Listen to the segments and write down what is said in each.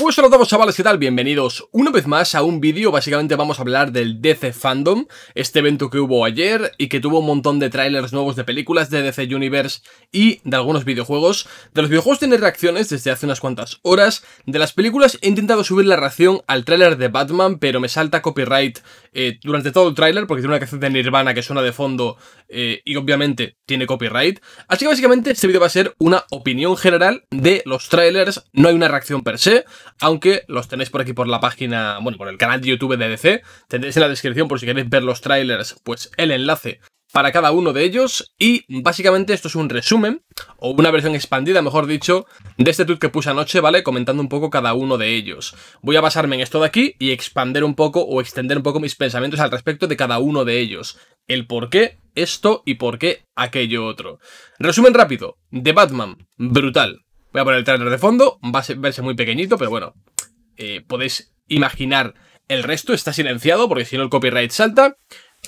Pues hola a todos chavales, ¿qué tal? Bienvenidos una vez más a un vídeo, básicamente vamos a hablar del DC Fandom, este evento que hubo ayer y que tuvo un montón de trailers nuevos de películas de DC Universe y de algunos videojuegos. De los videojuegos tiene reacciones desde hace unas cuantas horas, de las películas he intentado subir la reacción al tráiler de Batman, pero me salta copyright eh, durante todo el tráiler porque tiene una canción de Nirvana que suena de fondo eh, y obviamente tiene copyright. Así que básicamente este vídeo va a ser una opinión general de los trailers, no hay una reacción per se, aunque los tenéis por aquí por la página, bueno, por el canal de YouTube de DC, tendréis en la descripción por si queréis ver los trailers, pues el enlace para cada uno de ellos y básicamente esto es un resumen o una versión expandida, mejor dicho, de este tweet que puse anoche, ¿vale? Comentando un poco cada uno de ellos. Voy a basarme en esto de aquí y expander un poco o extender un poco mis pensamientos al respecto de cada uno de ellos. El por qué esto y por qué aquello otro. Resumen rápido, de Batman, brutal. Voy el trailer de fondo, va a verse muy pequeñito, pero bueno, eh, podéis imaginar el resto, está silenciado porque si no el copyright salta.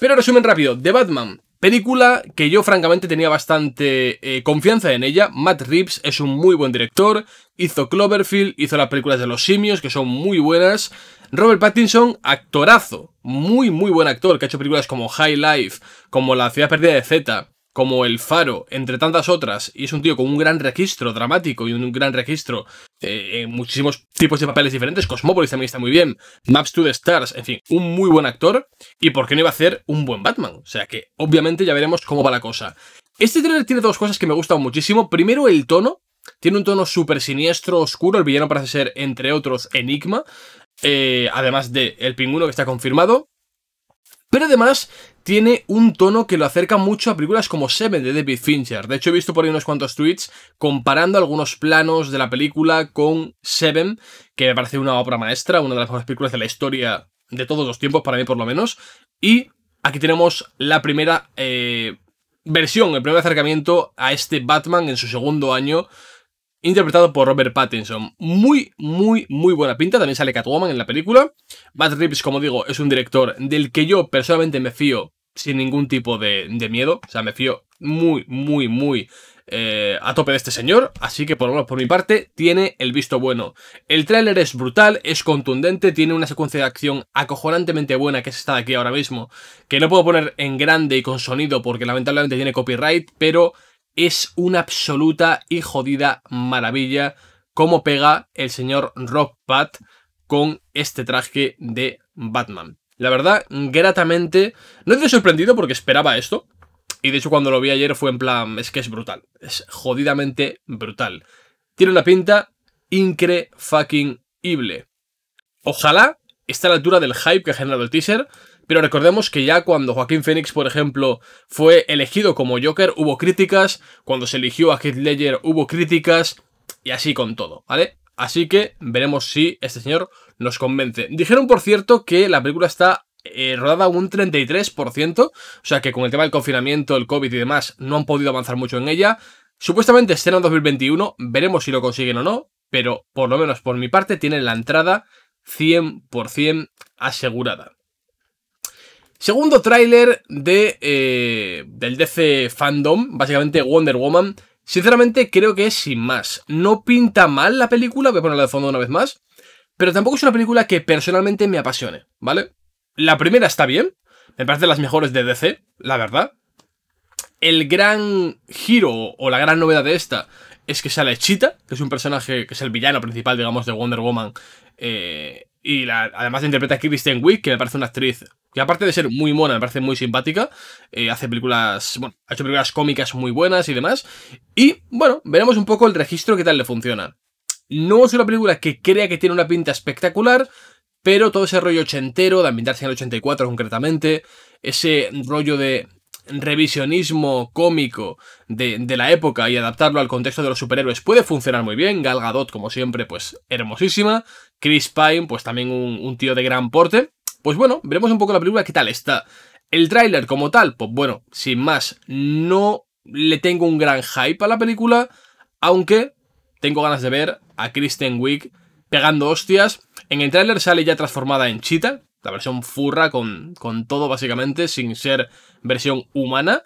Pero resumen rápido, The Batman, película que yo francamente tenía bastante eh, confianza en ella. Matt Reeves es un muy buen director, hizo Cloverfield, hizo las películas de los simios que son muy buenas. Robert Pattinson, actorazo, muy muy buen actor, que ha hecho películas como High Life, como La ciudad perdida de Z, como El Faro, entre tantas otras, y es un tío con un gran registro dramático y un gran registro eh, en muchísimos tipos de papeles diferentes. Cosmopolis también está muy bien, Maps to the Stars, en fin, un muy buen actor. ¿Y por qué no iba a ser un buen Batman? O sea que, obviamente, ya veremos cómo va la cosa. Este trailer tiene dos cosas que me gustan muchísimo. Primero, el tono. Tiene un tono súper siniestro, oscuro. El villano parece ser, entre otros, Enigma. Eh, además de El Pingüino, que está confirmado. Pero además tiene un tono que lo acerca mucho a películas como Seven de David Fincher. De hecho, he visto por ahí unos cuantos tweets comparando algunos planos de la película con Seven, que me parece una obra maestra, una de las mejores películas de la historia de todos los tiempos, para mí por lo menos. Y aquí tenemos la primera eh, versión, el primer acercamiento a este Batman en su segundo año interpretado por Robert Pattinson. Muy, muy, muy buena pinta. También sale Catwoman en la película. Matt Reeves, como digo, es un director del que yo personalmente me fío sin ningún tipo de, miedo. O sea, me fío muy, muy, muy eh, a tope de este señor, así que por por mi parte tiene el visto bueno. El tráiler es brutal, es contundente, tiene una secuencia de acción acojonantemente buena que es esta de aquí ahora mismo, que no puedo poner en grande y con sonido porque lamentablemente tiene copyright, pero es una absoluta y jodida maravilla cómo pega el señor Rock Pat con este traje de Batman. La verdad, gratamente, no estoy sorprendido porque esperaba esto. Y de hecho cuando lo vi ayer fue en plan, es que es brutal, es jodidamente brutal. Tiene una pinta incre fucking Ojalá está a la altura del hype que ha generado el teaser, pero recordemos que ya cuando Joaquín Phoenix, por ejemplo, fue elegido como Joker, hubo críticas. Cuando se eligió a Heath Ledger, hubo críticas. Y así con todo, ¿vale? Así que veremos si este señor nos convence. Dijeron, por cierto, que la película está eh, rodada un 33%, o sea que con el tema del confinamiento, el COVID y demás, no han podido avanzar mucho en ella. Supuestamente escena 2021, veremos si lo consiguen o no, pero por lo menos por mi parte tienen la entrada 100% asegurada. Segundo tráiler de, eh, del DC Fandom, básicamente Wonder Woman. Sinceramente creo que es sin más. No pinta mal la película, voy a ponerla de fondo una vez más. Pero tampoco es una película que personalmente me apasione, ¿vale? La primera está bien, me parece las mejores de DC, la verdad. El gran giro o la gran novedad de esta es que sale Cheetah, que es un personaje que es el villano principal, digamos, de Wonder Woman, eh, y además interpreta a Kristen Wiig, que me parece una actriz que aparte de ser muy mona, me parece muy simpática. Eh, hace películas, bueno, ha hecho películas cómicas muy buenas y demás. Y bueno, veremos un poco el registro, qué tal le funciona. No es una película que crea que tiene una pinta espectacular, pero todo ese rollo ochentero, de ambientarse en el 84 concretamente, ese rollo de revisionismo cómico de, la época y adaptarlo al contexto de los superhéroes puede funcionar muy bien. Gal Gadot, como siempre, pues hermosísima. Chris Pine, pues también un, tío de gran porte. Pues bueno, veremos un poco la película, qué tal está. El tráiler como tal, pues bueno, sin más, no le tengo un gran hype a la película, aunque tengo ganas de ver a Kristen Wiig pegando hostias. En el tráiler sale ya transformada en chita, la versión furra con, con todo básicamente, sin ser versión humana.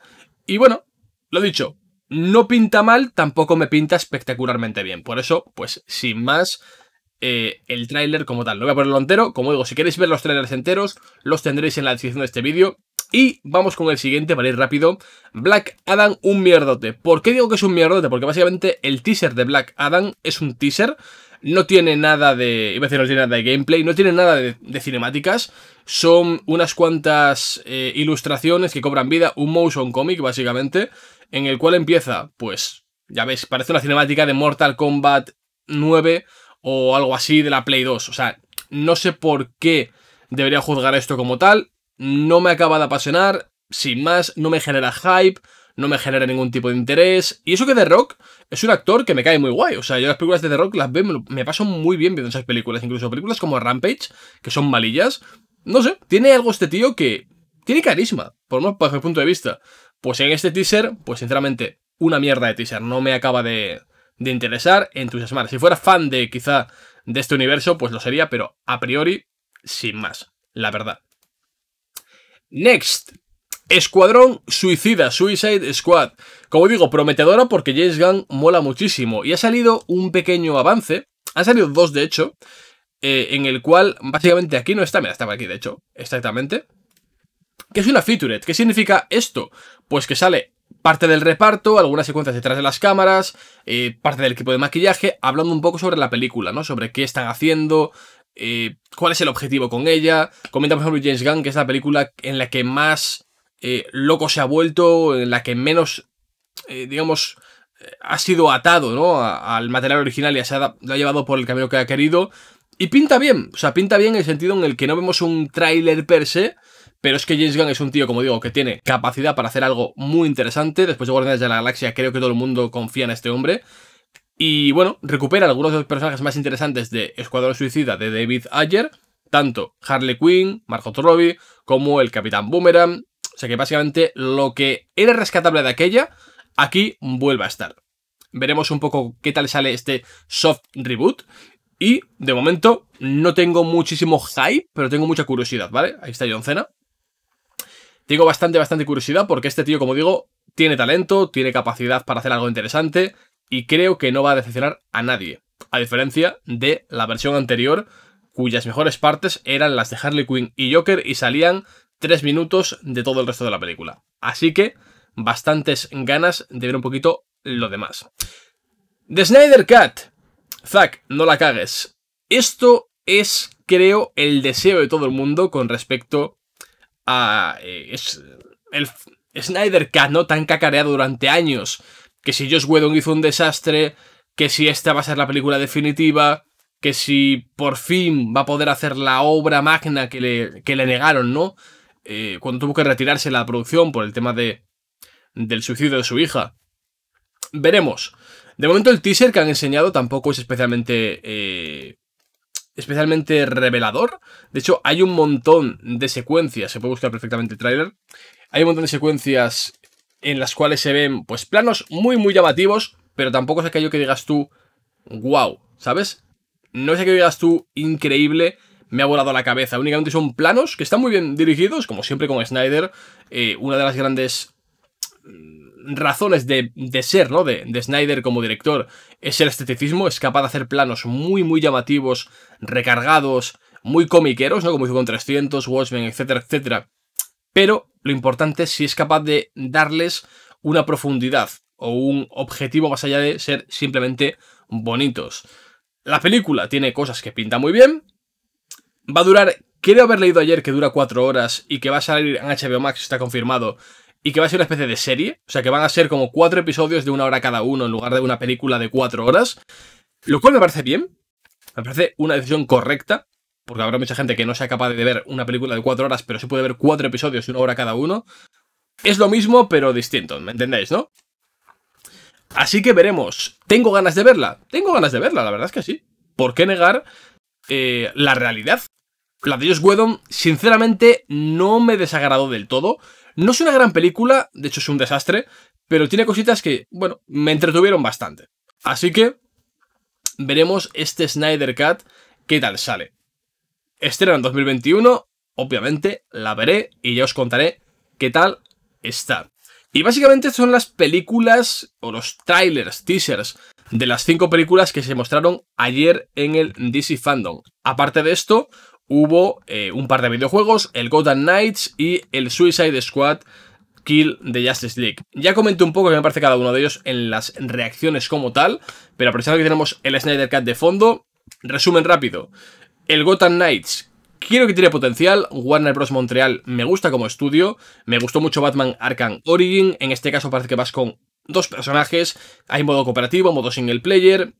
Y bueno, lo dicho, no pinta mal, tampoco me pinta espectacularmente bien. Por eso, pues sin más, eh, el tráiler como tal. Lo voy a ponerlo entero, como digo, si queréis ver los trailers enteros, los tendréis en la descripción de este vídeo. Y vamos con el siguiente, para ir rápido. Black Adam, un mierdote. ¿Por qué digo que es un mierdote? Porque básicamente el teaser de Black Adam es un teaser no tiene nada de. Iba a decir, no tiene nada de gameplay, no tiene nada de, cinemáticas. Son unas cuantas eh, ilustraciones que cobran vida, un motion comic, básicamente, en el cual empieza, pues, ya veis, parece una cinemática de Mortal Kombat 9 o algo así de la Play 2. O sea, no sé por qué debería juzgar esto como tal. No me acaba de apasionar. Sin más, no me genera hype no me genera ningún tipo de interés. Y eso que The Rock es un actor que me cae muy guay. O sea, yo las películas de The Rock las veo, me, paso muy bien viendo esas películas. Incluso películas como Rampage, que son malillas. No sé, tiene algo este tío que tiene carisma, por más bajo mi punto de vista. Pues en este teaser, pues sinceramente, una mierda de teaser. No me acaba de, de interesar, entusiasmar. Si fuera fan de quizá de este universo, pues lo sería, pero a priori, sin más, la verdad. Next, Escuadrón Suicida, Suicide Squad. Como digo, prometedora porque James Gunn mola muchísimo. Y ha salido un pequeño avance. Han salido dos, de hecho. Eh, en el cual, básicamente, aquí no está. Mira, estaba aquí, de hecho, exactamente. Que es una featurette? ¿Qué significa esto? Pues que sale parte del reparto, algunas secuencias detrás de las cámaras, eh, parte del equipo de maquillaje, hablando un poco sobre la película, ¿no? Sobre qué están haciendo, eh, cuál es el objetivo con ella. Comenta, por ejemplo, James Gunn, que es la película en la que más eh, loco se ha vuelto, en la que menos, eh, digamos, eh, ha sido atado ¿no? al material original y ha, lo ha llevado por el camino que ha querido. Y pinta bien, o sea, pinta bien en el sentido en el que no vemos un tráiler per se, pero es que James Gunn es un tío, como digo, que tiene capacidad para hacer algo muy interesante. Después de Guardianes de la Galaxia, creo que todo el mundo confía en este hombre. Y bueno, recupera algunos de los personajes más interesantes de Escuadrón Suicida de David Ayer, tanto Harley Quinn, Margot Robbie, como el Capitán Boomerang, o sea que básicamente lo que era rescatable de aquella, aquí vuelve a estar. Veremos un poco qué tal sale este soft reboot. Y de momento no tengo muchísimo hype, pero tengo mucha curiosidad, ¿vale? Ahí está John Cena. Tengo bastante, bastante curiosidad porque este tío, como digo, tiene talento, tiene capacidad para hacer algo interesante y creo que no va a decepcionar a nadie. A diferencia de la versión anterior, cuyas mejores partes eran las de Harley Quinn y Joker y salían tres minutos de todo el resto de la película. Así que bastantes ganas de ver un poquito lo demás. The Snyder Cat. Zack, no la cagues. Esto es, creo, el deseo de todo el mundo con respecto a... Eh, el Snyder Cat, ¿no? Tan cacareado durante años. Que si Josh Whedon hizo un desastre, que si esta va a ser la película definitiva, que si por fin va a poder hacer la obra magna que le, que le negaron, ¿no? Eh, cuando tuvo que retirarse la producción por el tema de, del suicidio de su hija. Veremos. De momento el teaser que han enseñado tampoco es especialmente... Eh, especialmente revelador. De hecho, hay un montón de secuencias, se puede buscar perfectamente el tráiler. Hay un montón de secuencias en las cuales se ven pues planos muy muy llamativos, pero tampoco es aquello que digas tú, wow, ¿sabes? No es aquello que digas tú increíble me ha volado la cabeza. Únicamente son planos que están muy bien dirigidos, como siempre con Snyder. Eh, una de las grandes mm, razones de, ser, ¿no? De, de, Snyder como director es el esteticismo, es capaz de hacer planos muy, muy llamativos, recargados, muy comiqueros, ¿no? Como hizo con 300, Watchmen, etcétera, etcétera. Pero lo importante es si es capaz de darles una profundidad o un objetivo más allá de ser simplemente bonitos. La película tiene cosas que pinta muy bien, Va a durar, creo haber leído ayer que dura cuatro horas y que va a salir en HBO Max, está confirmado, y que va a ser una especie de serie, o sea que van a ser como cuatro episodios de una hora cada uno en lugar de una película de cuatro horas, lo cual me parece bien, me parece una decisión correcta, porque habrá mucha gente que no sea capaz de ver una película de 4 horas, pero sí puede ver cuatro episodios de una hora cada uno. Es lo mismo, pero distinto, ¿me entendéis, no? Así que veremos. ¿Tengo ganas de verla? Tengo ganas de verla, la verdad es que sí. ¿Por qué negar eh, la realidad la de sinceramente, no me desagradó del todo. No es una gran película, de hecho es un desastre, pero tiene cositas que, bueno, me entretuvieron bastante. Así que veremos este Snyder Cut, qué tal sale. Estrena en 2021, obviamente la veré y ya os contaré qué tal está. Y básicamente son las películas o los trailers, teasers de las cinco películas que se mostraron ayer en el DC Fandom. Aparte de esto, hubo eh, un par de videojuegos, el Gotham Knights y el Suicide Squad Kill de Justice League. Ya comenté un poco que me parece cada uno de ellos en las reacciones como tal, pero aprovechando que tenemos el Snyder Cut de fondo, resumen rápido. El Gotham Knights, quiero que tiene potencial. Warner Bros. Montreal me gusta como estudio. Me gustó mucho Batman Arkham Origin. En este caso parece que vas con dos personajes. Hay modo cooperativo, modo single player.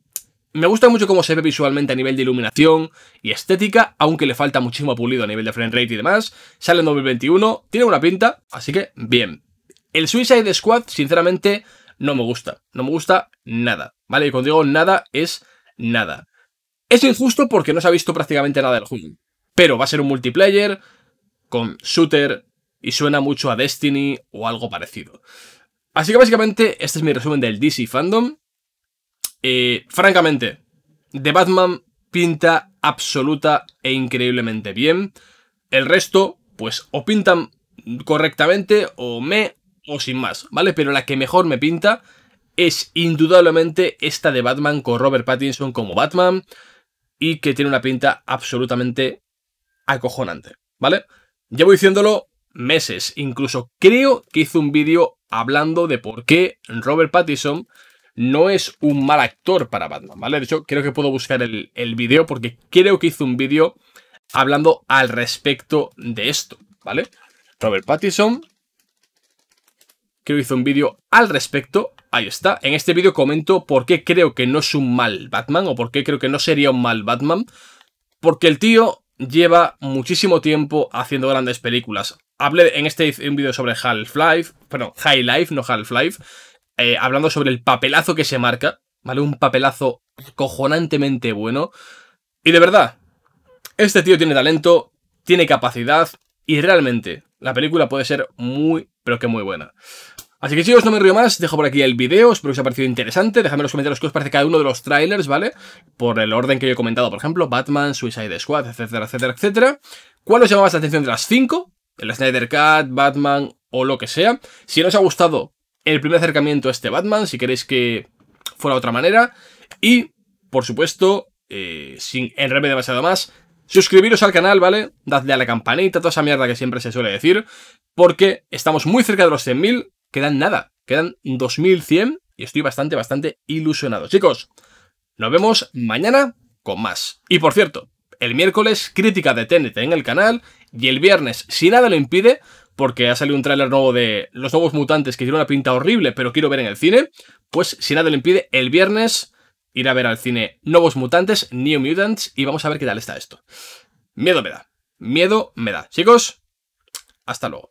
Me gusta mucho cómo se ve visualmente a nivel de iluminación y estética, aunque le falta muchísimo pulido a nivel de frame rate y demás. Sale en 2021, tiene una pinta, así que bien. El Suicide Squad, sinceramente, no me gusta. No me gusta nada, ¿vale? Y cuando digo nada, es nada. Es injusto porque no se ha visto prácticamente nada del juego. Pero va a ser un multiplayer con shooter y suena mucho a Destiny o algo parecido. Así que básicamente este es mi resumen del DC Fandom. Eh, francamente, The Batman pinta absoluta e increíblemente bien. El resto, pues, o pintan correctamente, o me, o sin más, ¿vale? Pero la que mejor me pinta es indudablemente esta de Batman con Robert Pattinson como Batman y que tiene una pinta absolutamente acojonante, ¿vale? Llevo diciéndolo meses, incluso creo que hice un vídeo hablando de por qué Robert Pattinson no es un mal actor para Batman, ¿vale? De hecho, creo que puedo buscar el, el vídeo porque creo que hizo un vídeo hablando al respecto de esto, ¿vale? Robert Pattinson, creo que hizo un vídeo al respecto, ahí está. En este vídeo comento por qué creo que no es un mal Batman o por qué creo que no sería un mal Batman, porque el tío lleva muchísimo tiempo haciendo grandes películas. Hablé en este vídeo sobre Half-Life, bueno, High Life, no Half-Life, eh, hablando sobre el papelazo que se marca, ¿vale? Un papelazo cojonantemente bueno. Y de verdad, este tío tiene talento, tiene capacidad y realmente la película puede ser muy, pero que muy buena. Así que chicos, no me río más, dejo por aquí el vídeo espero que os haya parecido interesante, dejadme en los comentarios qué os parece cada uno de los trailers, ¿vale? Por el orden que yo he comentado, por ejemplo, Batman, Suicide Squad, etcétera, etcétera, etcétera. ¿Cuál os llama más la atención de las cinco? El Snyder Cut, Batman o lo que sea. Si no os ha gustado, el primer acercamiento a este Batman, si queréis que fuera de otra manera. Y, por supuesto, eh, sin enredarme demasiado más, suscribiros al canal, ¿vale? Dadle a la campanita, toda esa mierda que siempre se suele decir, porque estamos muy cerca de los 100.000, quedan nada, quedan 2.100 y estoy bastante, bastante ilusionado. Chicos, nos vemos mañana con más. Y por cierto, el miércoles crítica de TNT en el canal y el viernes, si nada lo impide, porque ha salido un tráiler nuevo de Los Nuevos Mutantes que tiene una pinta horrible, pero quiero ver en el cine, pues si nada le impide, el viernes ir a ver al cine Nuevos Mutantes, New Mutants, y vamos a ver qué tal está esto. Miedo me da. Miedo me da. Chicos, hasta luego.